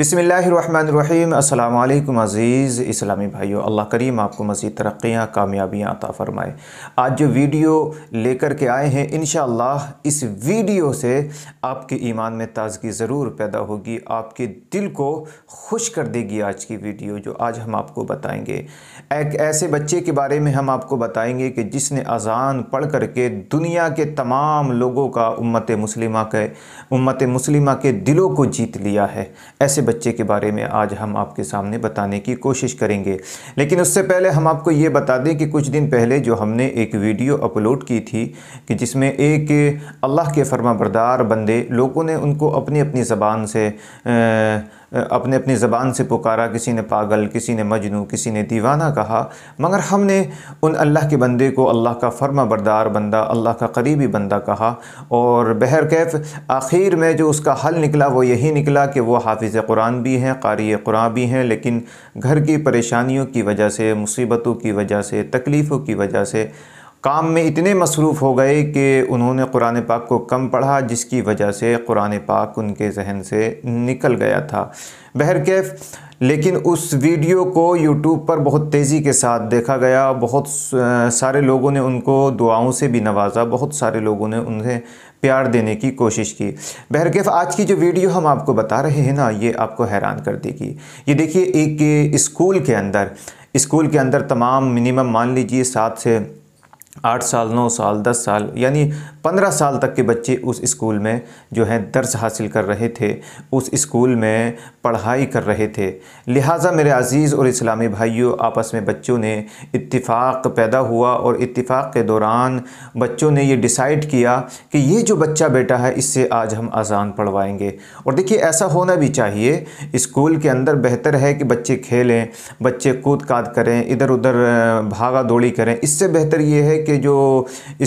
बिसमीम् अल्लाम अज़ीज़ इस्लामी भाइयों अल्लाह करीम आपको मज़ीद तरक्याँ कामयाबियाँ अता फ़रमाए आज जो वीडियो लेकर के आए हैं इन इस वीडियो से आपके ईमान में ताज़गी ज़रूर पैदा होगी आपके दिल को खुश कर देगी आज की वीडियो जो आज हम आपको बताएँगे एक ऐसे बच्चे के बारे में हम आपको बताएँगे कि जिसने अजान पढ़ कर के दुनिया के तमाम लोगों का उम्मत मुस्लिमा के उम्मत मुस्लिमा के दिलों को जीत लिया है ऐसे बच्चे के बारे में आज हम आपके सामने बताने की कोशिश करेंगे लेकिन उससे पहले हम आपको ये बता दें कि कुछ दिन पहले जो हमने एक वीडियो अपलोड की थी कि जिसमें एक अल्लाह के फर्मा बरदार बंदे लोगों ने उनको अपनी अपनी ज़बान से आ, अपने अपनी ज़बान से पुकारा किसी ने पागल किसी ने मजनू किसी ने दीवाना कहा मगर हमने उन अल्लाह के बंदे को अल्लाह का फर्मा बरदार बंदा अल्लाह का करीबी बंदा कहा और बहर कैफ आखिर में जो उसका हल निकला वो यही निकला कि वह हाफिज़ कुरान भी हैं कारी कुरान भी हैं लेकिन घर की परेशानियों की वजह से मुसीबतों की वजह से तकलीफ़ों की वजह से काम में इतने मसरूफ़ हो गए कि उन्होंने कुरान पाक को कम पढ़ा जिसकी वजह से कुरान पाक उनके जहन से निकल गया था बहरकैफ लेकिन उस वीडियो को यूट्यूब पर बहुत तेज़ी के साथ देखा गया बहुत सारे लोगों ने उनको दुआओं से भी नवाजा बहुत सारे लोगों ने उन्हें प्यार देने की कोशिश की बहरकैफ आज की जो वीडियो हम आपको बता रहे हैं ना ये आपको हैरान कर देगी ये देखिए एक स्कूल के अंदर स्कूल के अंदर तमाम मिनिमम मान लीजिए सात से आठ साल नौ साल दस साल यानी पंद्रह साल तक के बच्चे उस स्कूल में जो हैं दर्ज हासिल कर रहे थे उस स्कूल में पढ़ाई कर रहे थे लिहाजा मेरे अज़ीज़ और इस्लामी भाइयों आपस में बच्चों ने इत्तिफाक पैदा हुआ और इत्तिफाक के दौरान बच्चों ने ये डिसाइड किया कि ये जो बच्चा बेटा है इससे आज हम अजान पढ़वाएँगे और देखिए ऐसा होना भी चाहिए स्कूल के अंदर बेहतर है कि बच्चे खेलें बच्चे कूद काद करें इधर उधर भागा दौड़ी करें इससे बेहतर ये है कि के जो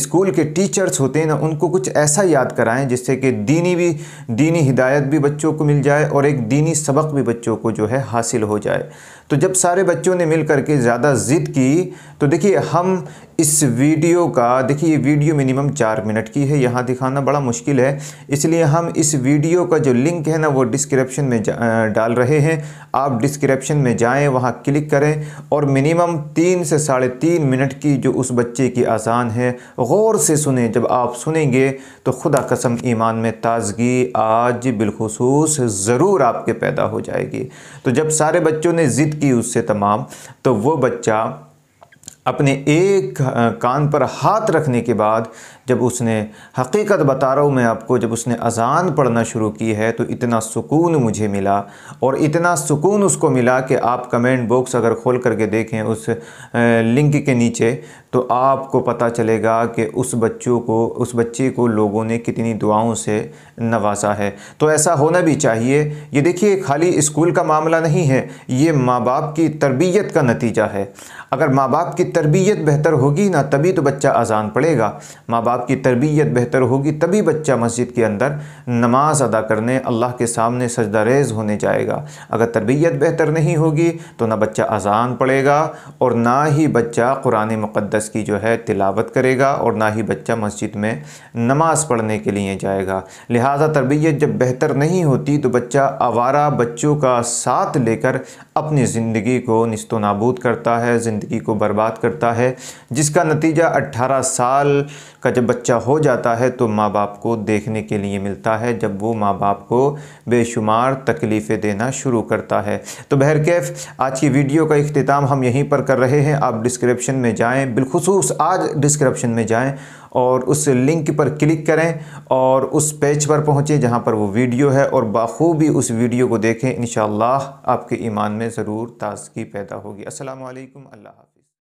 स्कूल के टीचर्स होते हैं ना उनको कुछ ऐसा याद कराएं जिससे कि दीनी भी दीनी हिदायत भी बच्चों को मिल जाए और एक दीनी सबक भी बच्चों को जो है हासिल हो जाए तो जब सारे बच्चों ने मिल करके ज़्यादा ज़िद की तो देखिए हम इस वीडियो का देखिए ये वीडियो मिनिमम चार मिनट की है यहाँ दिखाना बड़ा मुश्किल है इसलिए हम इस वीडियो का जो लिंक है ना वो डिस्क्रिप्शन में डाल रहे हैं आप डिस्क्रिप्शन में जाएं वहाँ क्लिक करें और मिनिमम तीन से साढ़े तीन मिनट की जो उस बच्चे की आसान है गौर से सुने जब आप सुनेंगे तो खुदा कसम ईमान में ताजगी आज बिलखसूस ज़रूर आपके पैदा हो जाएगी तो जब सारे बच्चों ने ज़िद की उससे तमाम तो वो बच्चा अपने एक कान पर हाथ रखने के बाद जब उसने हकीकत बता रहा हूँ मैं आपको जब उसने अज़ान पढ़ना शुरू की है तो इतना सुकून मुझे मिला और इतना सुकून उसको मिला कि आप कमेंट बॉक्स अगर खोल करके देखें उस लिंक के नीचे तो आपको पता चलेगा कि उस बच्चों को उस बच्चे को लोगों ने कितनी दुआओं से नवाजा है तो ऐसा होना भी चाहिए ये देखिए खाली स्कूल का मामला नहीं है ये माँ बाप की तरबियत का नतीजा है अगर माँ बाप की तरबियत बेहतर होगी ना तभी तो बच्चा अजान पढ़ेगा माँ बाप की तरबियत बेहतर होगी तभी बच्चा मस्जिद के अंदर नमाज अदा करने अल्लाह के सामने सजदा रेज होने जाएगा अगर तरबियत बेहतर नहीं होगी तो ना बच्चा अजान पढ़ेगा और ना ही बच्चा कुरान मुक़दस की जो है तिलावत करेगा और ना ही बच्चा मस्जिद में नमाज़ पढ़ने के लिए जाएगा लिहाजा तरबियत जब बेहतर नहीं होती तो बच्चा आवारा बच्चों का साथ लेकर अपनी ज़िंदगी को नस्तो नाबूद करता है ज़िंदगी को बर्बाद करता है जिसका नतीजा 18 साल का जब बच्चा हो जाता है तो माँ बाप को देखने के लिए मिलता है जब वो माँ बाप को बेशुमार तकलीफ़ें देना शुरू करता है तो बहरकैफ आज की वीडियो का अख्ताम हम यहीं पर कर रहे हैं आप डिस्क्रिप्शन में जाएँ बिलखसूस आज डिस्क्रप्शन में जाएँ और उस लिंक पर क्लिक करें और उस पेज पर पहुँचें जहाँ पर वो वीडियो है और बखूबी उस वीडियो को देखें इन आपके ईमान में ज़रूर ताजगी पैदा होगी असलकम अल्लाह